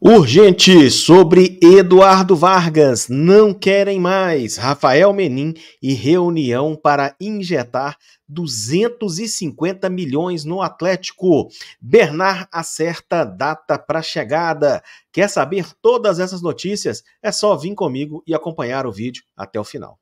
Urgente sobre Eduardo Vargas. Não querem mais. Rafael Menin e reunião para injetar 250 milhões no Atlético. Bernard acerta data para chegada. Quer saber todas essas notícias? É só vir comigo e acompanhar o vídeo até o final.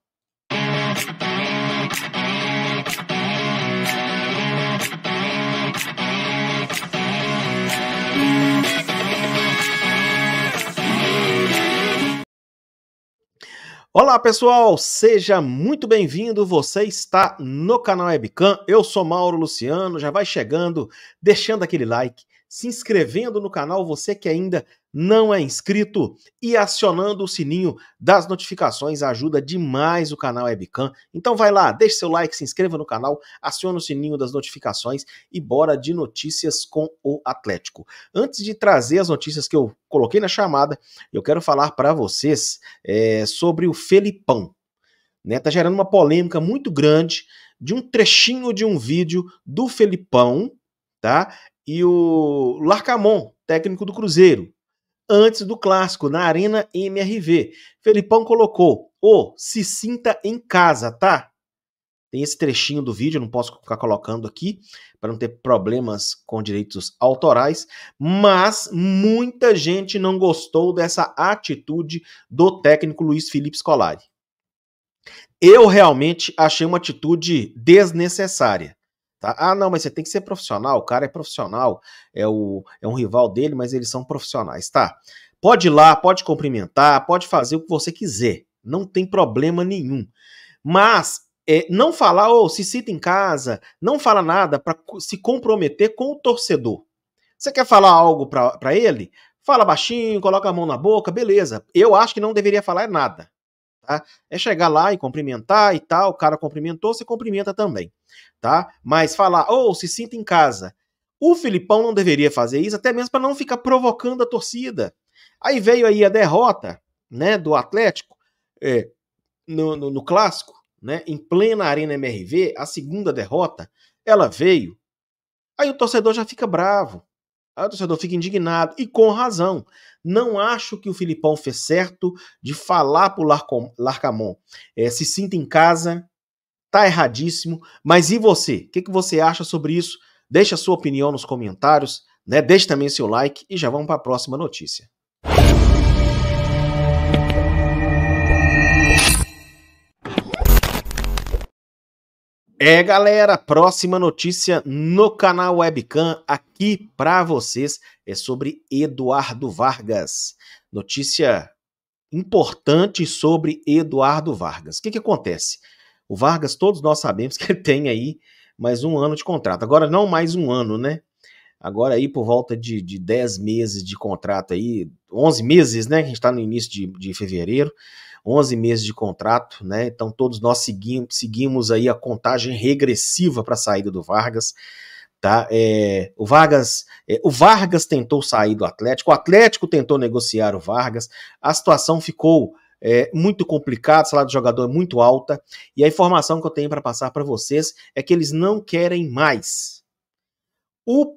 Olá pessoal, seja muito bem-vindo. Você está no canal Webcam. Eu sou Mauro Luciano. Já vai chegando, deixando aquele like, se inscrevendo no canal, você que ainda não é inscrito, e acionando o sininho das notificações ajuda demais o canal Webcam. Então vai lá, deixe seu like, se inscreva no canal, aciona o sininho das notificações e bora de notícias com o Atlético. Antes de trazer as notícias que eu coloquei na chamada, eu quero falar para vocês é, sobre o Felipão. Né, tá gerando uma polêmica muito grande de um trechinho de um vídeo do Felipão, tá? e o Larcamon, técnico do Cruzeiro. Antes do clássico, na Arena MRV, Felipão colocou: Ô, oh, se sinta em casa, tá? Tem esse trechinho do vídeo, não posso ficar colocando aqui para não ter problemas com direitos autorais, mas muita gente não gostou dessa atitude do técnico Luiz Felipe Scolari. Eu realmente achei uma atitude desnecessária. Tá? Ah, não, mas você tem que ser profissional, o cara é profissional, é, o, é um rival dele, mas eles são profissionais, tá? Pode ir lá, pode cumprimentar, pode fazer o que você quiser, não tem problema nenhum. Mas é, não falar, ou oh, se cita em casa, não fala nada para se comprometer com o torcedor. Você quer falar algo para ele? Fala baixinho, coloca a mão na boca, beleza. Eu acho que não deveria falar nada tá? É chegar lá e cumprimentar e tal, o cara cumprimentou, você cumprimenta também, tá? Mas falar, ou oh, se sinta em casa. O Filipão não deveria fazer isso, até mesmo para não ficar provocando a torcida. Aí veio aí a derrota, né, do Atlético é, no, no, no clássico, né, em plena arena MRV, a segunda derrota, ela veio. Aí o torcedor já fica bravo. Aí ah, o torcedor fica indignado, e com razão. Não acho que o Filipão fez certo de falar pro Larcom, Larcamon. É, se sinta em casa, tá erradíssimo. Mas e você? O que, que você acha sobre isso? Deixe a sua opinião nos comentários, né? Deixe também seu like e já vamos para a próxima notícia. É, galera, próxima notícia no canal Webcam aqui para vocês é sobre Eduardo Vargas. Notícia importante sobre Eduardo Vargas. O que, que acontece? O Vargas, todos nós sabemos que ele tem aí mais um ano de contrato. Agora, não mais um ano, né? Agora aí por volta de, de 10 meses de contrato aí, 11 meses, né? Que a gente está no início de, de fevereiro. 11 meses de contrato, né? Então todos nós seguimos, seguimos aí a contagem regressiva para a saída do Vargas. Tá? É, o, Vargas, é, o Vargas tentou sair do Atlético, o Atlético tentou negociar o Vargas, a situação ficou é, muito complicada, salário do jogador é muito alta, e a informação que eu tenho para passar para vocês é que eles não querem mais. O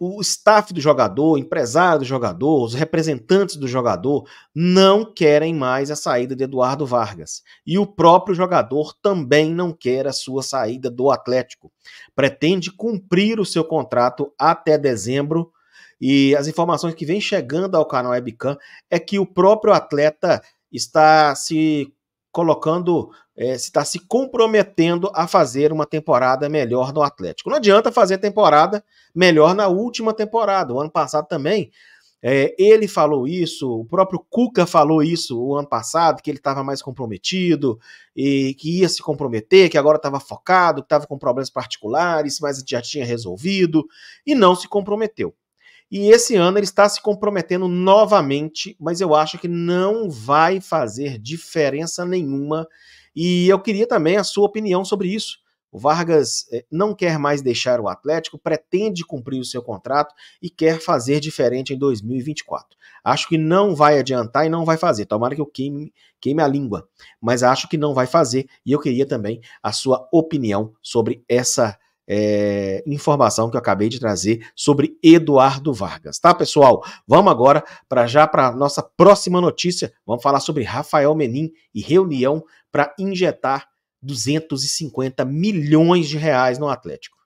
o staff do jogador, o empresário do jogador, os representantes do jogador não querem mais a saída de Eduardo Vargas. E o próprio jogador também não quer a sua saída do Atlético. Pretende cumprir o seu contrato até dezembro. E as informações que vêm chegando ao canal Webcam é que o próprio atleta está se colocando é, se está se comprometendo a fazer uma temporada melhor no Atlético. Não adianta fazer temporada melhor na última temporada. O ano passado também é, ele falou isso, o próprio Cuca falou isso o ano passado, que ele estava mais comprometido e que ia se comprometer, que agora estava focado, que estava com problemas particulares, mas já tinha resolvido e não se comprometeu. E esse ano ele está se comprometendo novamente, mas eu acho que não vai fazer diferença nenhuma e eu queria também a sua opinião sobre isso. O Vargas eh, não quer mais deixar o Atlético, pretende cumprir o seu contrato e quer fazer diferente em 2024. Acho que não vai adiantar e não vai fazer. Tomara que eu queime, queime a língua, mas acho que não vai fazer. E eu queria também a sua opinião sobre essa é, informação que eu acabei de trazer sobre Eduardo Vargas, tá, pessoal? Vamos agora para já para nossa próxima notícia. Vamos falar sobre Rafael Menin e reunião para injetar 250 milhões de reais no Atlético.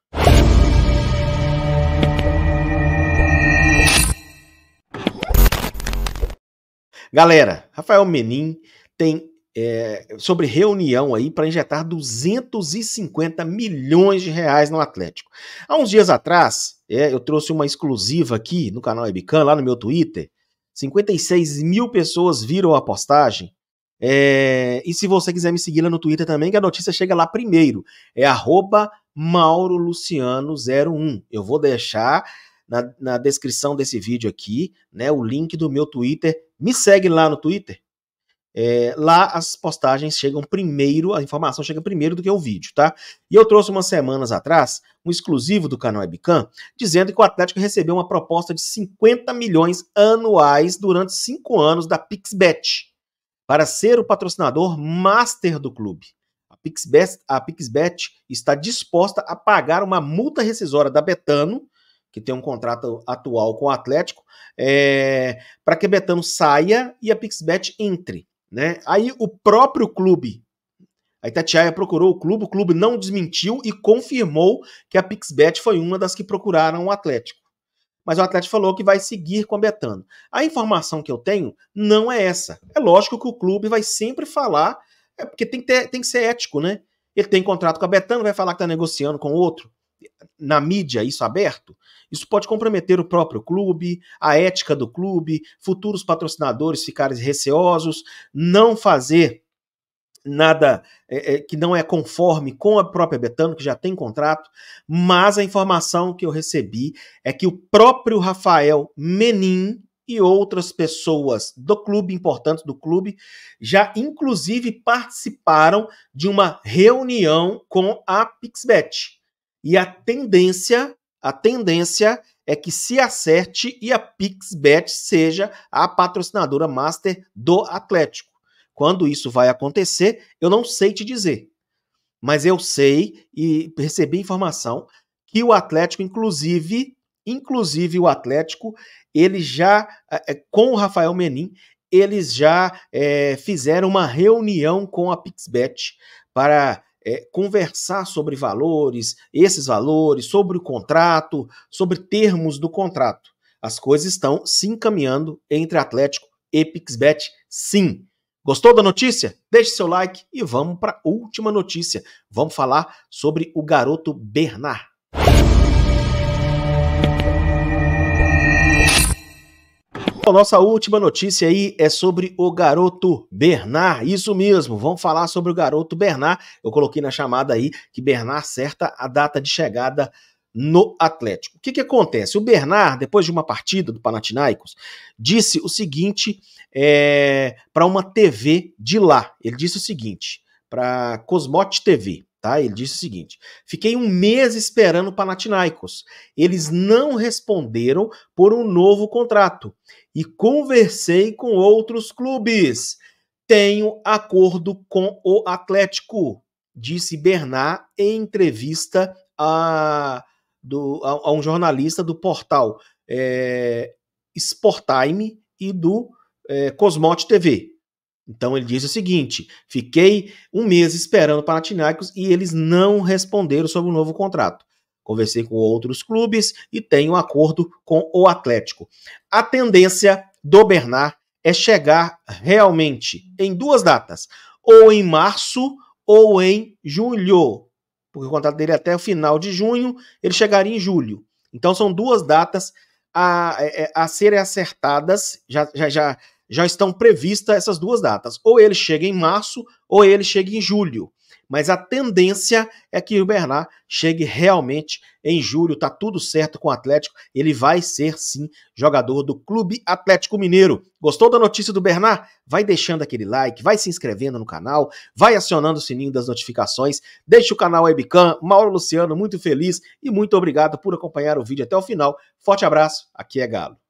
Galera, Rafael Menin tem é, sobre reunião aí para injetar 250 milhões de reais no Atlético. Há uns dias atrás, é, eu trouxe uma exclusiva aqui no canal Ebican, lá no meu Twitter. 56 mil pessoas viram a postagem é, e se você quiser me seguir lá no Twitter também, que a notícia chega lá primeiro. É mauroluciano01. Eu vou deixar na, na, descrição desse vídeo aqui né, o link do meu Twitter. Me segue lá no Twitter. É, lá as postagens chegam primeiro, a informação chega primeiro do que o vídeo, tá? E eu trouxe umas semanas atrás um exclusivo do canal Webcam dizendo que o Atlético recebeu uma proposta de 50 milhões anuais durante cinco anos da Pixbet para ser o patrocinador master do clube. A Pixbet, a Pixbet está disposta a pagar uma multa rescisória da Betano, que tem um contrato atual com o Atlético, é, para que a Betano saia e a Pixbet entre. Né? Aí o próprio clube, a Itatiaia procurou o clube, o clube não desmentiu e confirmou que a Pixbet foi uma das que procuraram o Atlético mas o Atlético falou que vai seguir com Betano. A informação que eu tenho não é essa. É lógico que o clube vai sempre falar, é porque tem que, ter, tem que ser ético, né? Ele tem contrato com a Betano, vai falar que está negociando com outro. Na mídia, isso aberto, isso pode comprometer o próprio clube, a ética do clube, futuros patrocinadores ficarem receosos, não fazer nada é, é, que não é conforme com a própria Betano, que já tem contrato, mas a informação que eu recebi é que o próprio Rafael Menin e outras pessoas do clube, importantes do clube, já inclusive participaram de uma reunião com a Pixbet. E a tendência, a tendência é que se acerte e a Pixbet seja a patrocinadora master do Atlético. Quando isso vai acontecer, eu não sei te dizer. Mas eu sei e recebi informação que o Atlético, inclusive, inclusive o Atlético, ele já, eh, eh, com o Rafael Menin, eles já é, fizeram uma reunião com a Pixbet para é, conversar sobre valores, esses valores, sobre o contrato, sobre termos do contrato. As coisas estão se encaminhando entre Atlético e Pixbet, sim. Gostou da notícia? Deixe seu like e vamos para a última notícia. Vamos falar sobre o garoto Bernard. Bom, nossa última notícia aí é sobre o garoto Bernard. Isso mesmo, vamos falar sobre o garoto Bernard. Eu coloquei na chamada aí que Bernard certa a data de chegada no Atlético. O que, que acontece? O Bernard, depois de uma partida do Panathinaikos, disse o seguinte é, para uma TV de lá. Ele disse o seguinte, para Cosmote TV, tá? Ele disse o seguinte: Fiquei um mês esperando o Panathinaikos. Eles não responderam por um novo contrato e conversei com outros clubes. Tenho acordo com o Atlético, disse Bernard em entrevista a do, a, a um jornalista do portal é, Sportime e do é, Cosmote TV. Então ele diz o seguinte: fiquei um mês esperando o Panathinaikos e eles não responderam sobre o novo contrato. Conversei com outros clubes e tenho um acordo com o Atlético. A tendência do Bernard é chegar realmente em duas datas, ou em março ou em julho porque o contrato dele é até o final de junho, ele chegaria em julho. Então são duas datas a, a, é, é, a serem acertadas, já, já, já, já estão previstas essas duas datas. Ou ele chega em março, ou ele chega em julho mas a tendência é que o Bernard chegue realmente em julho. Tá tudo certo com o Atlético. Ele vai ser, sim, jogador do Clube Atlético Mineiro. Gostou da notícia do Bernard? Vai deixando aquele like, vai se inscrevendo no canal, vai acionando o sininho das notificações, deixa o canal Webcam. Mauro Luciano, muito feliz e muito obrigado por acompanhar o vídeo até o final. Forte abraço, aqui é Galo.